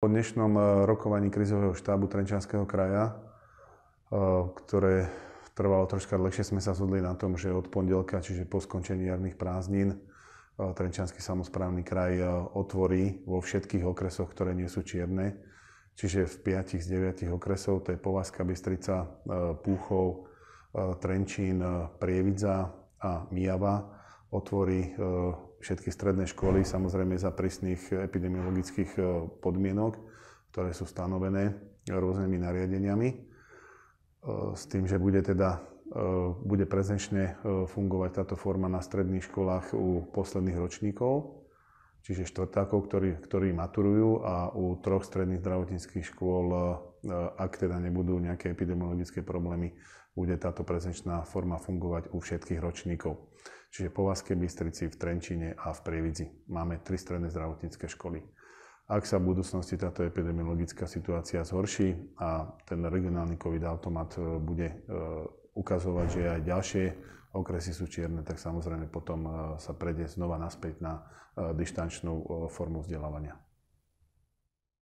Po dnešnom eh, rokovaní krizového štábu Trenčanského kraja, eh, ktoré trvalo troška dlhšie, sme sa zhodli na tom, že od pondelka, čiže po skončení jarných prázdnin, eh, Trenčanský samozprávny kraj otvorí vo všetkých okresoch, ktoré nie sú čierne. Čiže v 5 z 9 okresov, to je Povazka, Bystrica, Púchov, Trenčín, Prievidza a Mijava, otvorí e, všetky stredné školy, samozrejme za prísnych epidemiologických e, podmienok, ktoré sú stanovené rôznymi nariadeniami, e, s tým, že bude teda bude prezenčne fungovať táto forma na stredných školách u posledných ročníkov, čiže štvrtákov, ktorí, ktorí maturujú a u troch stredných zdravotníckých škôl, ak teda nebudú nejaké epidemiologické problémy, bude táto prezenčná forma fungovať u všetkých ročníkov. Čiže po Váskej Bystrici, v Trenčine a v Prievidzi máme tri stredné zdravotnícke školy. Ak sa v budúcnosti táto epidemiologická situácia zhorší a ten regionálny COVID-automat e, bude e, ukazovať, že aj ďalšie okresy sú čierne, tak samozrejme potom e, sa prejde znova naspäť na dištančnú formu vzdelávania.